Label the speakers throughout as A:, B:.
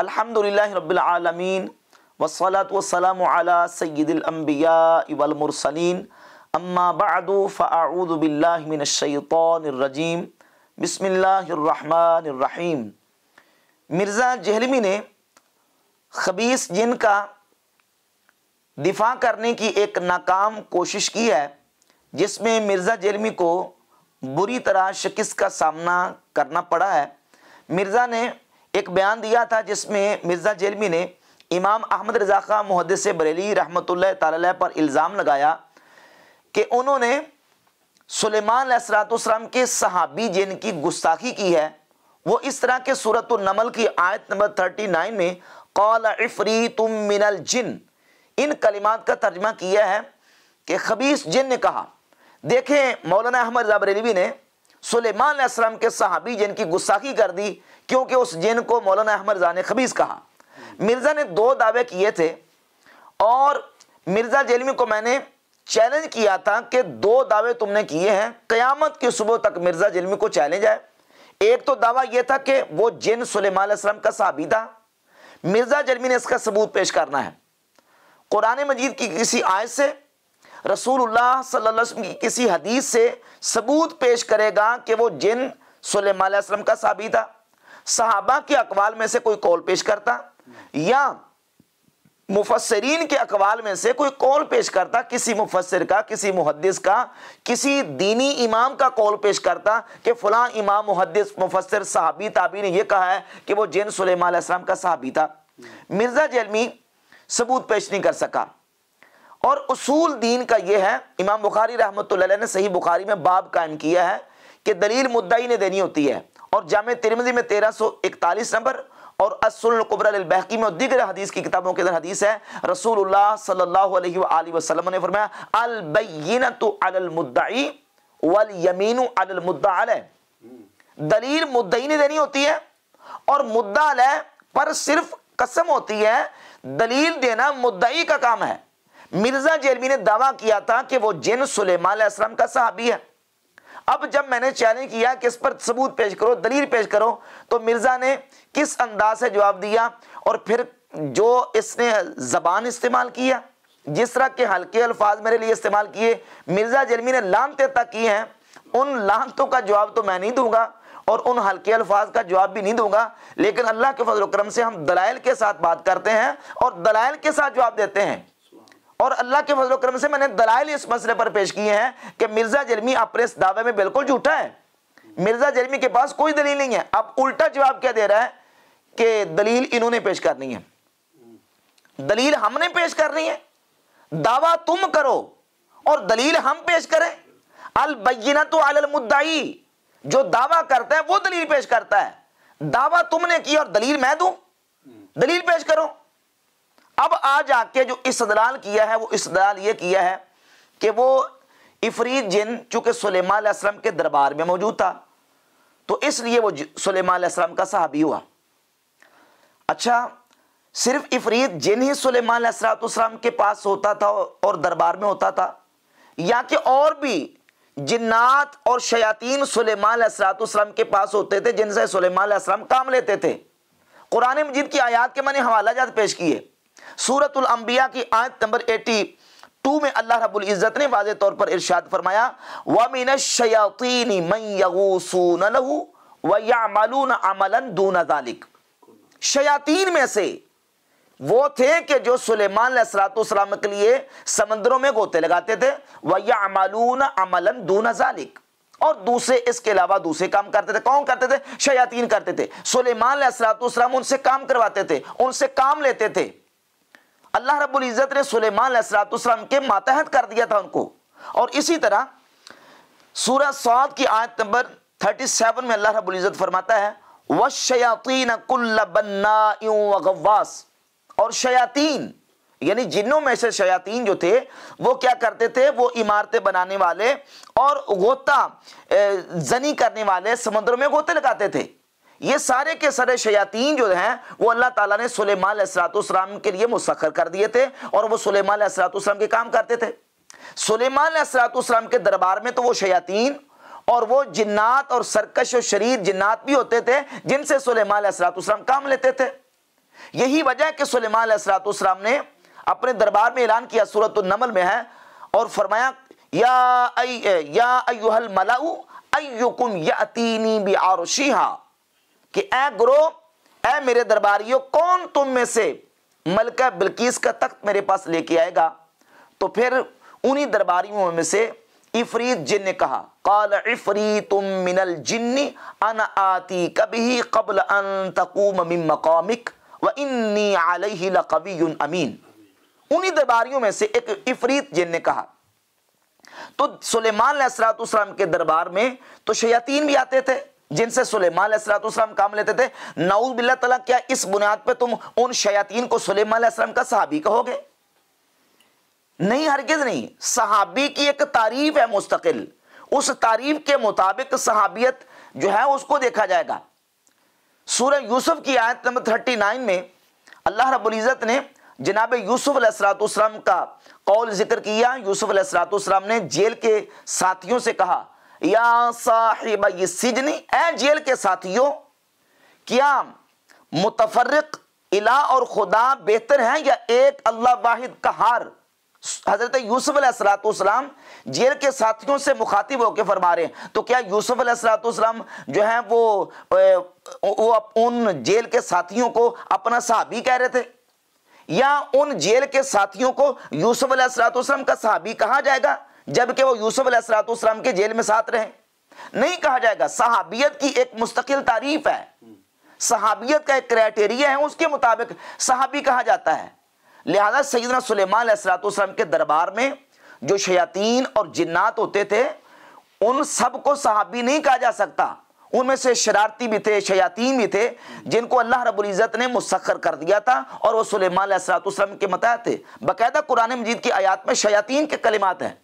A: अल्हम्दुलिल्लाह वसलात वसलाम अला सय्यिदिल अंबिया वल मुरसलीन अम्मा बअदु फअऊदु बिल्लाहि मिर्ज़ा जहलमी ने खबीस जिन का दिफा करने की एक नाकाम कोशिश की है जिसमें मिर्ज़ा जहलमी को बुरी तरह शिकस्त का सामना करना पड़ा है मिर्ज़ा ने एक बयान दिया था जिसमें मिर्ज़ा जेलमी ने इमाम अहमद रजा खां मुहदस बरेली रहमत पर इल्ज़ाम लगाया कि उन्होंने सुलेमान सलातम के सहाबी जिन की गुस्ताखी की है वो इस तरह के सूरत नमल की आयत नंबर थर्टी नाइन में कौल अफरी तुम मिनल जिन इन कलिमात का तर्जमा किया है कि खबीस जिन ने कहा देखें मौलाना अहमद रजा बरेलवी ने सुलेमान के सहाबी जिन की गुस्साखी कर दी क्योंकि उस जिन को मौलाना अहमद जान खबीज कहा मिर्ज़ा ने दो दावे किए थे और मिर्ज़ा जेलमी को मैंने चैलेंज किया था कि दो दावे तुमने किए हैं क़यामत की सुबह तक मिर्ज़ा जेलमी को चैलेंज आए एक तो दावा यह था कि वो जिन सलेमान का साबी था मिर्ज़ा जेलमी ने इसका सबूत पेश करना है कुरान मजीद की किसी आयत से रसूलुल्लाह सल्लल्लाहु अलैहि वसल्लम की किसी हदीस से सबूत पेश करेगा कि वो जिन सलेमान का साबी था सहाबा के अकवाल में से कोई कौल पेश करता या मुफसरीन के अकवाल में से कोई कौल पेश करता किसी मुफसर का किसी मुहदस का किसी दीनी इमाम का कौल पेश करता कि फलां इमाम मुहदस मुफसर साहबी ताबी ने यह कहा है कि वह जैन सलेमा का साहबी था मिर्ज़ा जलमी सबूत पेश नहीं कर सका और उसूल दीन का यह है इमाम बुखारी रहमत ने सही बुखारी में बाब कायम किया है कि दलील मुद्दा ही ने देनी होती है और जाम तिरमजी में तेरह सौ इकतालीस नंबर और असलबरबहकी में दिग्र हदीस की किताबों के अंदर हदीस है रसूल सल्लाम ने फरमाया तो अलमुद्दाई वल यमीन अलमुद्दा दलील मुद्दई ने देनी होती है और मुद्दा पर सिर्फ कसम होती है दलील देना मुद्दई का काम है मिर्जा जेलमी ने दावा किया था कि वो जिन सुलेमान का साहबी है अब जब मैंने चैलेंज किया कि इस पर सबूत पेश करो दलील पेश करो तो मिर्ज़ा ने किस अंदाज से जवाब दिया और फिर जो इसने ज़बान इस्तेमाल किया जिस तरह के हल्के अल्फाज मेरे लिए इस्तेमाल किए मिर्ज़ा जर्मी ने लामते तक किए हैं उन लामतों का जवाब तो मैं नहीं दूंगा और उन हल्के अल्फाज का जवाब भी नहीं दूंगा लेकिन अल्लाह के फजल करम से हम दलाइल के साथ बात करते हैं और दलाइल के साथ जवाब देते हैं और अल्लाह के फजल करम से मैंने दलाइल इस मसले पर पेश किए हैं कि मिर्ज़ा जर्मी अपने इस दावे में बिल्कुल झूठा है मिर्ज़ा जर्मी के पास कोई दलील नहीं है अब उल्टा जवाब क्या दे रहा है कि दलील इन्होंने पेश करनी है दलील हमने पेश करनी है दावा तुम करो और दलील हम पेश करें अलबैना तो अल मुद्दाई जो दावा करता है वो दलील पेश करता है दावा तुमने की और दलील मैं दूं दलील पेश करो अब आ जाके जो इसदलाल किया है वो इसदलाल ये किया है कि वो इफरीत जिन चूंकि सलेमान के दरबार में मौजूद था तो इसलिए वो सलेमान का सहाबी हुआ अच्छा सिर्फ इफरीत जिन ही सलेमान सलाम के पास होता था और दरबार में होता था या कि और भी जिन्नात और शयातीन सलेमान सलाम के पास होते थे जिनसे सलेमानसम काम लेते थे कुरान मजीद की आयात के मैंने हवाला जात पेश किए सूरत अंबिया की आयत नंबर 82 में अल्लाह रबुल इज़्ज़त ने वाज तौर पर इरशाद फरमाया वमिन शयातीन लहू अमलन दून शयातीन में से वो थे कि जो सुलेमान सलाम के लिए समंदरों में गोते लगाते थे वैया अमालून अमलन दून जालिक और दूसरे इसके अलावा दूसरे काम करते थे कौन करते थे शयातीन करते थे सुलेमान सलाम उनसे काम करवाते थे उनसे काम लेते थे अल्लाह रब्बुल इज़्ज़त ने सुलेमान सलाम के मातहत कर दिया था उनको और इसी तरह सूरह सौद की आयत नंबर 37 में अल्लाह रब्बुल इज़्ज़त फरमाता है वशयातीन कुल्ल बन्नाइम गवास और शयातीन यानी जिन्नों में से शयातीन जो थे वो क्या करते थे वो इमारतें बनाने वाले और गोता जनी करने वाले समुद्र में गोते लगाते थे ये सारे के सारे शयातीन जो हैं वो अल्लाह ताला ने सुलेमान सलातम के लिए मुसखर कर दिए थे और वो सुलेमान सलातम के काम करते थे सुलेमान सलातम के दरबार में तो वो शयातीन और वो जिन्नात और सरकश और शरीर जिन्नात भी होते थे जिनसे सुलेमान सलातम काम लेते थे यही वजह कि सुलेमान सलातम ने अपने दरबार में ऐलान किया सूरत नमल में है और फरमाया या अय या अयुहल मलाउ अयुकुम यातीनी बि आरशीहा कि ए गुरो ए मेरे दरबारियों कौन तुम में से मलका बिल्किस का तख्त मेरे पास लेके आएगा तो फिर उन्हीं दरबारियों में से इफरीत जिन ने कहा काल इफरी तुम मिनल जिन्नी अन आती कभी कबल अन तकूम व इन्नी आलही लकवी अमीन उन्हीं दरबारियों में से एक इफरीत जिन ने कहा तो सुलेमान सलाम के दरबार में तो शयातीन भी आते थे जिनसे सुलेमान सलाम काम लेते थे नाउज बिल्ला तला क्या इस बुनियाद पर तुम उन शयातीन को सुलेमान सलाम का सहाबी कहोगे नहीं हरगिज नहीं सहाबी की एक तारीफ है मुस्तकिल उस तारीफ के मुताबिक सहाबियत जो है उसको देखा जाएगा सूर्य यूसुफ की आयत नंबर थर्टी नाइन में अल्लाह रबुलजत ने जनाब यूसुफ सलाम का कौल जिक्र किया यूसुफ सलाम ने जेल के साथियों से कहा या साहिब सिजनी ए जेल के साथियों क्या मुतफरक इला और खुदा बेहतर है या एक अल्लाह वाहिद का हार हजरत यूसुफ सलाम जेल के साथियों से मुखातिब होकर फरमा रहे हैं तो क्या यूसुफ सलाम जो है वो वो उन जेल के साथियों को अपना साहबी कह रहे थे या उन जेल के साथियों को यूसुफ सलाम का साहबी कहा जाएगा जबकि वो यूसुफ अलैहिस्सलाम के जेल में साथ रहे नहीं कहा जाएगा सहाबियत की एक मुस्तकिल तारीफ है सहाबियत का एक क्राइटेरिया है उसके मुताबिक सहाबी कहा जाता है लिहाजा सैदना सुलेमान उसम के दरबार में जो शयातीन और जिन्नात होते थे उन सब को सहाबी नहीं कहा जा सकता उनमें से शरारती भी थे शयातीन भी थे जिनको अल्लाह रबुल्जत ने मुसखर कर दिया था और वह सुलेमान उसम के मत थे बाकायदा कुरान मजीद की आयात में शयातीन के कलिमात हैं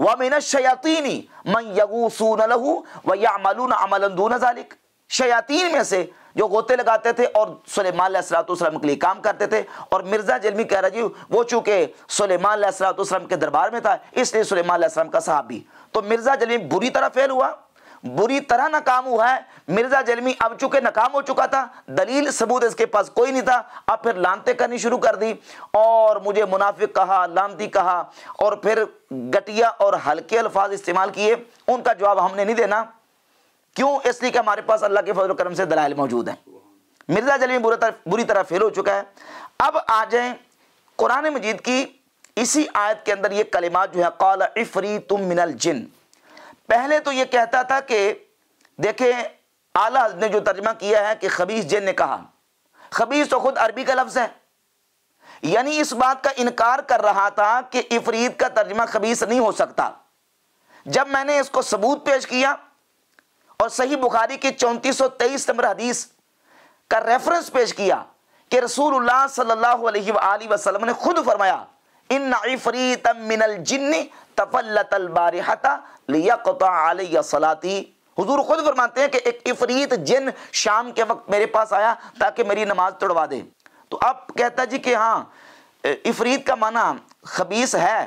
A: वमिन शयातीनी मन यगूसून लहू व यामलून अमलंदून जालिक शयातीन में से जो गोते लगाते थे और सलेमान सलाम के लिए काम करते थे और मिर्ज़ा जलमी कह रहा जी वो चूँकि सलेमान सलाम के दरबार में था इसलिए सलेमान सलाम का साहब भी तो मिर्ज़ा जलमी बुरी तरह फेल हुआ बुरी तरह नाकाम हुआ है मिर्जा जलमी अब चुके नाकाम हो चुका था दलील सबूत इसके पास कोई नहीं था अब फिर लानते करनी शुरू कर दी और मुझे मुनाफिक कहा लानती कहा और फिर गटिया और हल्के अल्फाज इस्तेमाल किए उनका जवाब हमने नहीं देना क्यों इसलिए कि हमारे पास अल्लाह के फजल करम से दलाइल मौजूद है मिर्जा जलमी बुरी तरह बुरी तरह फेल हो चुका है अब आ जाए कुरान मजीद की इसी आयत के अंदर ये कलिमात जो है कॉल इफरी तुम मिनल जिन पहले तो यह कहता था कि देखें आला ने जो तर्जमा किया है कि खबीस जैन ने कहा खबीस तो खुद अरबी का लफ्ज़ है यानी इस बात का इनकार कर रहा था कि इफरीत का तर्जमा खबीस नहीं हो सकता जब मैंने इसको सबूत पेश किया और सही बुखारी की चौंतीस सौ तेईस नंबर हदीस का रेफरेंस पेश किया कि रसूलुल्लाह सल्लल्लाहु अलैहि वसल्लम ने खुद फरमाया इन इफरीत मिनल जिन्नी तफल्लतल बारिहता सलाती हुजूर खुद फरमाते हैं कि एक इफरीत जिन शाम के वक्त मेरे पास आया ताकि मेरी नमाज तोड़वा दे तो अब कहता जी कि हाँ इफरीत का माना खबीस है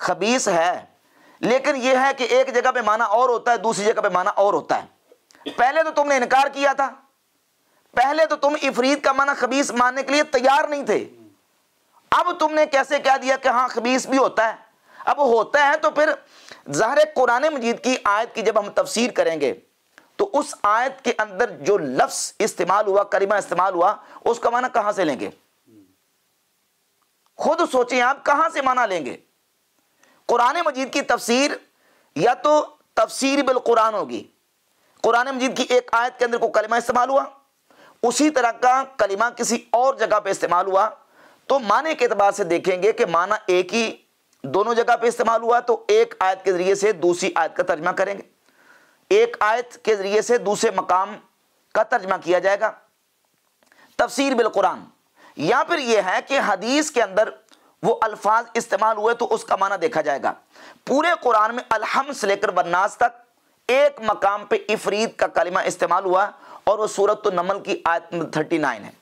A: खबीस है लेकिन यह है कि एक जगह पे माना और होता है दूसरी जगह पे माना और होता है पहले तो तुमने इनकार किया था पहले तो तुम इफरीत का माना खबीस मानने के लिए तैयार नहीं थे अब तुमने कैसे कह दिया कि हाँ खबीस भी होता है अब होता है तो फिर जहर कुरान मजीद की आयत की जब हम तफसीर करेंगे तो उस आयत के अंदर जो लफ्स इस्तेमाल हुआ करीमा इस्तेमाल हुआ उसका माना कहां से लेंगे खुद सोचें आप कहां से माना लेंगे कुरान मजीद की तफसीर या तो तफसीर बिल कुरान होगी कुरान मजीद की एक आयत के अंदर को कलिमा इस्तेमाल हुआ उसी तरह का कलिमा किसी और जगह पे इस्तेमाल हुआ तो माने के अतबार से देखेंगे कि माना एक ही दोनों जगह पे इस्तेमाल हुआ तो एक आयत के ज़रिए से दूसरी आयत का तर्जमा करेंगे एक आयत के ज़रिए से दूसरे मकाम का तर्जमा किया जाएगा तफसीर कुरान या फिर यह है कि हदीस के अंदर वो अल्फाज इस्तेमाल हुए तो उसका माना देखा जाएगा पूरे कुरान में अलहम से लेकर बन्नास तक एक मकाम पे इफरीद का कलिमा इस्तेमाल हुआ और वो सूरत तो नमल की आयत थर्टी नाइन है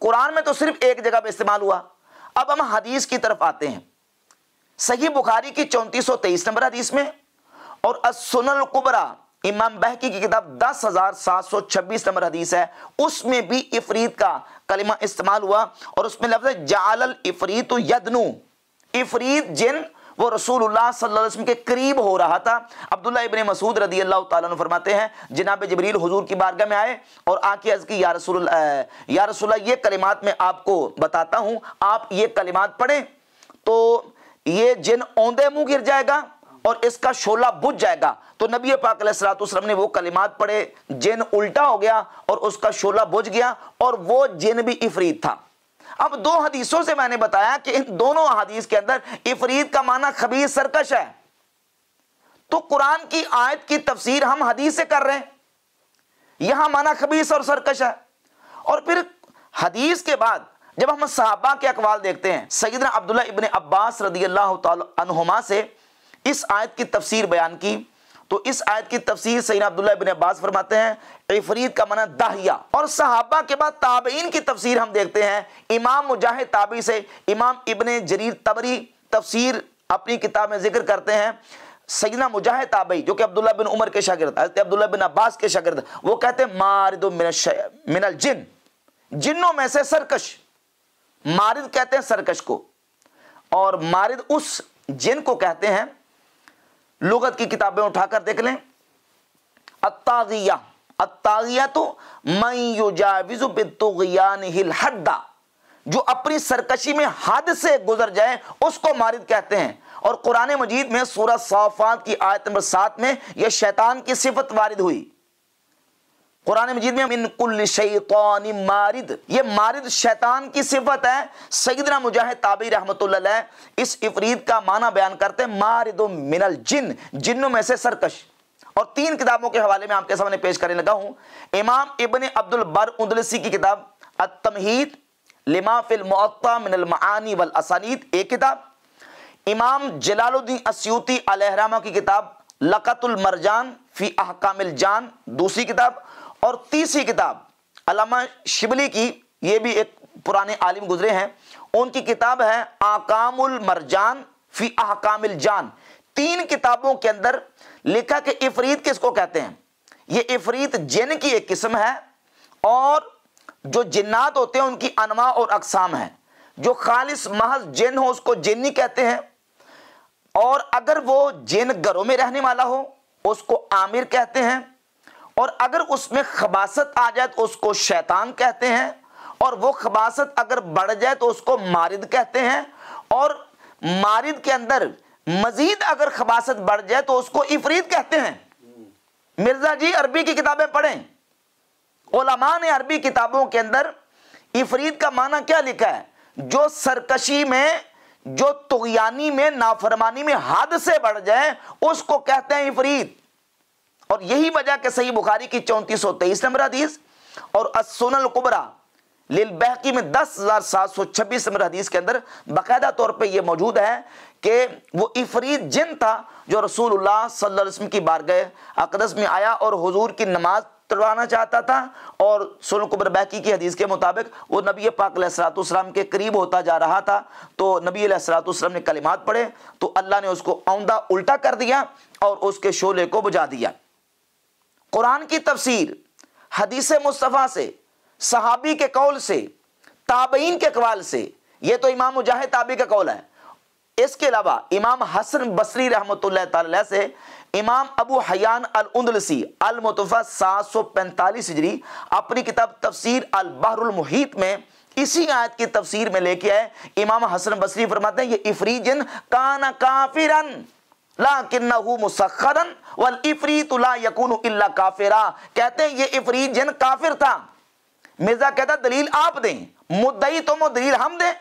A: कुरान में तो सिर्फ एक जगह पे इस्तेमाल हुआ अब हम हदीस की तरफ आते हैं सही बुखारी की चौंतीस नंबर हदीस में और असुनल कुबरा इमाम बहकी की किताब दस हजार सात सौ छब्बीस नंबर हदीस है उसमें भी इफरीत का कलिमा इस्तेमाल हुआ और उसमें लफ्ज जाल इफरीत यदनू इफरीत जिन वो रसूल सल्लम के करीब हो रहा था अब्दुल्ला इबन मसूद रदी अल्लाह तु हैं जिनाब जबरील हजूर की बारगाह में आए और आके अर्ज की या रसूल या ये कलिमात मैं आपको बताता हूँ आप ये कलिमात पढ़ें तो ये जिन औंधे मुँह गिर जाएगा और इसका शोला बुझ जाएगा तो नबी पाक सलाम ने वो कलिमात पढ़े जिन उल्टा हो गया और उसका शोला बुझ गया और वो जिन भी इफरीत था अब दो हदीसों से मैंने बताया कि इन दोनों हदीस के अंदर इफरीद का माना खबीर सरकश है तो कुरान की आयत की तफसीर हम हदीस से कर रहे हैं यहां माना खबीस और सरकश है और फिर हदीस के बाद जब हम सहाबा के अकवाल देखते हैं सईद अब्दुल्ला इबन अब्बास रदी अल्लाह तुमा से इस आयत की तफसीर बयान की तो इस आयत की तफसीर सैन अब्दुल्ला बिन अब्बास फरमाते हैं इफरीद का मना दाहिया और सहाबा के बाद ताबीन की तफसीर हम देखते हैं इमाम मुजाहिद ताबी से इमाम इबन जरीर तबरी तफसीर अपनी किताब में जिक्र करते हैं सईना मुजाहिद ताबई जो कि अब्दुल्ला बिन उमर के शागिर्द अब्दुल्ला बिन अब्बास के शागिर्द वो कहते हैं मारद मिनल जिन जिनों में से सरकश मारिद कहते हैं सरकश को और मारिद उस जिन को कहते हैं लुगत की किताबें उठाकर देख लें अत्ताजिया अत्ताजिया तो मयुजाविजुबितुगियानदा जो अपनी सरकशी में हद से गुजर जाए उसको मारिद कहते हैं और कुरान मजीद में सूरह सौफात की आयत नंबर सात में यह शैतान की सिफत वारिद हुई कुरान मजीद में इनकुल शैतानी मारिद ये मारिद शैतान की सिफत है सईदना मुजाहिद ताबी रहमत इस इफरीद का माना बयान करते हैं मारिद मिनल जिन जिन्नों में से सरकश और तीन किताबों के हवाले में आपके सामने पेश करने लगा हूं इमाम इबन अब्दुल बर उदलसी की किताब अतमहीद लिमाफिल मुअत्ता मिनल मानी वल असानीद एक किताब इमाम जलालुद्दीन अस्यूती अलहरामा की किताब लकतुल मरजान फी अहकामिल जान दूसरी किताब और तीसरी किताब अलामा शिबली की ये भी एक पुराने आलिम गुजरे हैं उनकी किताब है आकामुल मरजान फी आकामिल जान तीन किताबों के अंदर लिखा कि इफरीत किसको कहते हैं ये इफरीत जिन की एक किस्म है और जो जिन्नात होते हैं उनकी अनवा और अकसाम है जो खालिस महज जिन हो उसको जिन्नी कहते हैं और अगर वो जिन घरों में रहने वाला हो उसको आमिर कहते हैं और अगर उसमें खबासत आ जाए तो उसको शैतान कहते हैं और वो खबासत अगर बढ़ जाए तो उसको मारिद कहते हैं और मारिद के अंदर मजीद अगर खबासत बढ़ जाए तो उसको इफरीद कहते हैं मिर्जा जी अरबी की किताबें पढ़ें ओलमा ने अरबी किताबों के अंदर इफरीद का माना क्या लिखा है जो सरकशी में जो तुगयानी में नाफरमानी में हादसे बढ़ जाए उसको कहते हैं इफरीत और यही वजह के सही बुखारी की चौंतीस सौ तेईस नंबर हदीस और असोनल कुबरा लिल बहकी में दस हज़ार सात सौ छब्बीस नंबर हदीस के अंदर बाकायदा तौर पर यह मौजूद है कि वो इफरीद जिन था जो रसूल सल्लाम की बार की बारगह अकदस में आया और हजूर की नमाज तोड़वाना चाहता था और सुन कुबर बहकी की हदीस के मुताबिक वो नबी पाक सलाम के करीब होता जा रहा था तो नबी सलाम ने कलिमात पढ़े तो अल्लाह ने उसको आंदा उल्टा कर दिया और उसके शोले को बुझा दिया कुरान की तफसीर हदीस मुस्तफ़ा से सहाबी के कौल से ताबईन के कवाल से ये तो इमाम मुजाहिद ताबी का कौल है इसके अलावा इमाम हसन बसरी रहमत से इमाम अबू हयान अल अल मुतफा सात सौ पैंतालीस हिजरी अपनी किताब तफसीर अल बहरुल मुहित में इसी आयत की तफसीर में लेके आए इमाम हसन बसरी फरमाते हैं ये इफरीजन काना काफिरन लाकिन काफिरा कहते हैं ये इफरीत जिन काफिर था मिर्जा कहता दलील आप दें मुद्दई तुम हो दलील हम दें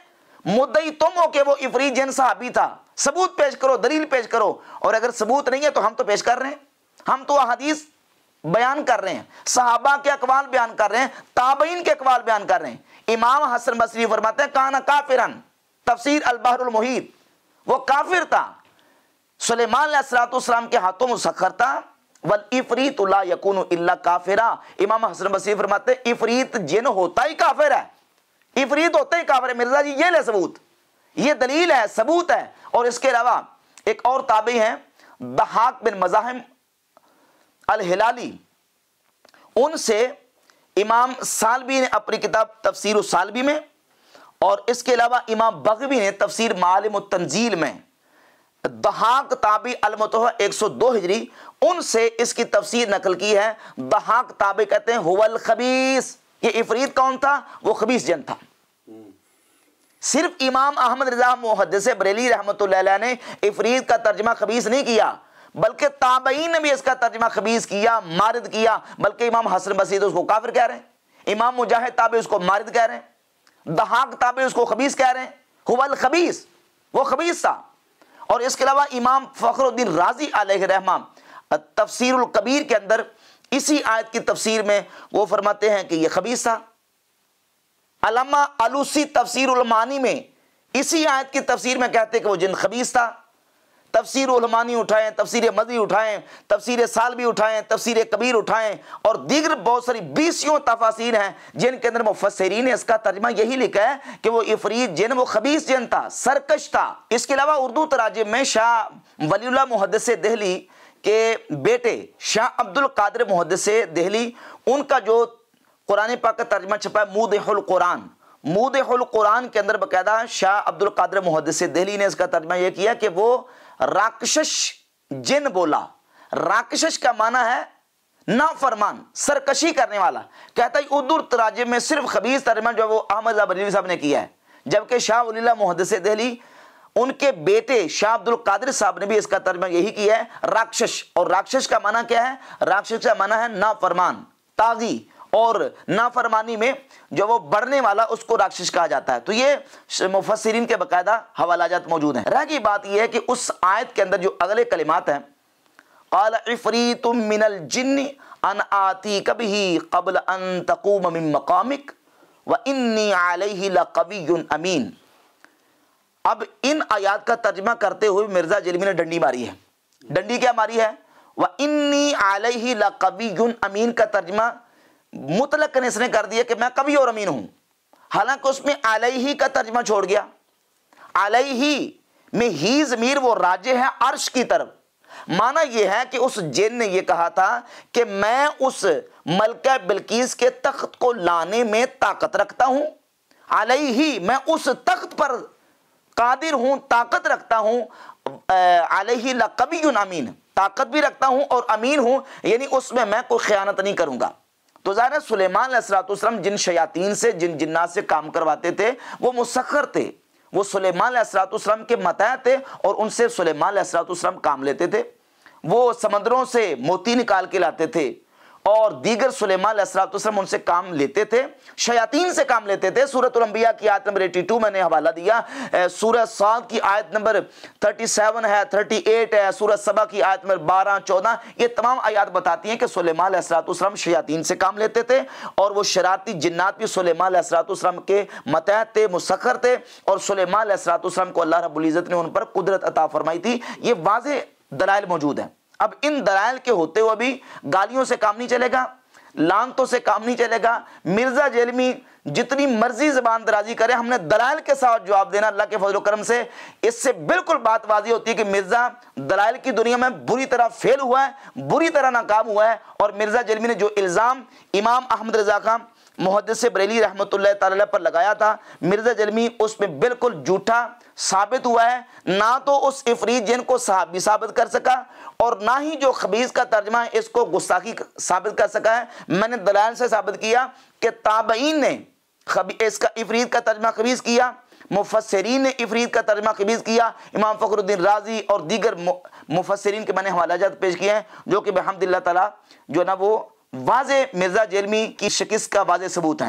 A: मुद्दई तुम हो के वो इफरीत जिन साहबी था सबूत पेश करो दलील पेश करो और अगर सबूत नहीं है तो हम तो पेश कर रहे हैं हम तो हदीस बयान कर रहे हैं साहबा के अकवाल बयान कर रहे हैं ताबईन के अकवाल बयान कर रहे हैं इमाम हसन बसरी फरमाते हैं काना काफिरन अलबहर मुहित वो काफिर था सलेमान सलाम के हाथों मुसखर था वल इफरीत उला यकून इल्ला काफिरा इमाम हसन बसी फरमाते इफरीत जिन होता ही काफिर है इफरीत होता ही काफिर है मिर्जा जी ये ले सबूत ये दलील है सबूत है और इसके अलावा एक और ताबी है दहाक बिन मजाहिम अल हिलाली उनसे इमाम सालबी ने अपनी किताब तफसीर सालबी में और इसके अलावा इमाम बगवी ने तफसीर मालम तंजील में दहाक ताबी अलमतः 102 हिजरी उनसे इसकी तफसीर नकल की है दहाक ताबे कहते हैं हुवल खबीस ये इफरीत कौन था वो खबीस जन था सिर्फ इमाम अहमद रजा मुहदस बरेली रहमत ने इफरीत का तर्जमा खबीस नहीं किया बल्कि ताबईन ने भी इसका तर्जमा खबीस किया मारद किया बल्कि इमाम हसन बसीद उसको काफिर कह रहे हैं इमाम मुजाहिद ताबे उसको मारद कह रहे हैं दहाक ताबे उसको खबीस कह रहे हैं हुवल खबीस वो खबीस था और इसके अलावा इमाम फ़खरुद्दीन राजी रहमा तफसरकबीर कबीर के अंदर इसी आयत की तफसीर में वो फरमाते हैं कि यह खबीसा अलामा अलूसी तफसीरमानी में इसी आयत की तफसीर में कहते हैं कि वो जिन खबीस था तफसर उलमानी उठाएं तफसर मदी उठाएं तफसर साल भी उठाएं तफसर कबीर उठाएं और दीगर बहुत सारी बीसियों तफासिर हैं जिनके अंदर मुफसरी ने इसका तर्जमा यही लिखा है कि वो इफरीत जिन वो खबीस जिन था सरकश था इसके अलावा उर्दू तराजिम में शाह वलीला मुहदस दहली के बेटे शाह अब्दुल कादर मुहदस दहली उनका जो कुरान पा का तर्जमा छपा है मूदहुल कुरान मूदहुल कुरान के अंदर बाकायदा शाह अब्दुल कादर मुहदस दहली ने इसका तर्जमा यह किया कि वो राक्षस जिन बोला राक्षस का माना है ना फरमान सरकशी करने वाला कहता है उदूर तराजे में सिर्फ खबीज तर्जमा जो वो अहमद अबरी साहब ने किया है जबकि शाह वलीला मुहदस दहली उनके बेटे शाह अब्दुल कादिर साहब ने भी इसका तर्जमा यही किया है राक्षस और राक्षस का माना क्या है राक्षस का माना है ना फरमान ताजी और नाफरमानी में जो वो बढ़ने वाला उसको राक्षस कहा जाता है तो ये मुफसरीन के बाकायदा हवालाजात मौजूद हैं रह बात ये है कि उस आयत के अंदर जो अगले कलिमात हैं काल इफरी तुम मिनल जिन अन आती कभी कबल अन तकूम मिन मकामिक व इन्नी आलही लकवी अमीन अब इन आयात का तर्जमा करते हुए मिर्जा जलमी ने डंडी मारी है डंडी क्या मारी है व इन्नी आलही लकवी अमीन का तर्जमा मुतलक इसने कर दिया कि मैं कभी और अमीन हूं हालांकि उसमें आलही का तर्जमा छोड़ गया आलही में ही जमीर वो राजे है अर्श की तरफ माना यह है कि उस जिन ने यह कहा था कि मैं उस मलका बिल्किस के तख्त को लाने में ताकत रखता हूं आलई ही मैं उस तख्त पर कादिर हूं ताकत रखता हूं आलही लकबी अमीन ताकत भी रखता हूं और अमीन हूं यानी उसमें मैं कोई ख्यानत नहीं करूंगा तो ज़ाहिर सुलेमान असरातम जिन शयातीन से जिन जिन्ना से काम करवाते थे वो मुसखर थे वो सुलेमान असरातम के मताह थे और उनसे सुलेमान असरातम काम लेते थे वो समंदरों से मोती निकाल के लाते थे और दीगर सुलेमान उनसे काम लेते थे शयातीन से काम लेते थे सूरत उलम्बिया की आयत नंबर 82 मैंने हवाला दिया सूरत साद की आयत नंबर 37 है 38 है सूरत सबा की आयत नंबर 12 14 ये तमाम आयात बताती हैं कि सुलेमान उसम शयातीन से काम लेते थे और वो शरारती जन्नात भी सुलेमान के मतह थे मुसखर थे और सुलेमान सलाम को अल्लाह रबुल्ज़त ने उन पर कुदरत अता फरमाई थी ये वाज दलाइल मौजूद हैं अब इन दलाइल के होते हुए भी गालियों से काम नहीं चलेगा लानतों से काम नहीं चलेगा मिर्जा जेलमी जितनी मर्जी जबान दराजी करे हमने दलाइल के साथ जवाब देना अल्लाह के फजल करम से इससे बिल्कुल बात वाजी होती है कि मिर्जा दलाइल की दुनिया में बुरी तरह फेल हुआ है बुरी तरह नाकाम हुआ है और मिर्जा जलमी ने जो इल्ज़ाम इमाम अहमद रजा का मुहदस बरेली रहमत पर लगाया था मिर्ज़ा जलमी उसमें बिल्कुल जूठा साबित हुआ है ना तो उस इफरीत जिन को साहबी साबित कर सका और ना ही जो खबीज का तर्जमा है इसको गुस्साखी साबित कर सका है मैंने दलाल से साबित किया कि ताबईन ने इसका इफरीत का तर्जमा खबीज किया मुफसरीन ने इफरीत का तर्जमा खबीज किया इमाम फ़खरुद्दीन राजी और दीगर मुफसरीन के मैंने हवाला जात पेश किए हैं जो कि बहमदिल्ला तला जो ना वो वाज मिर्जा जेलमी की शिकस्त का वाज सबूत है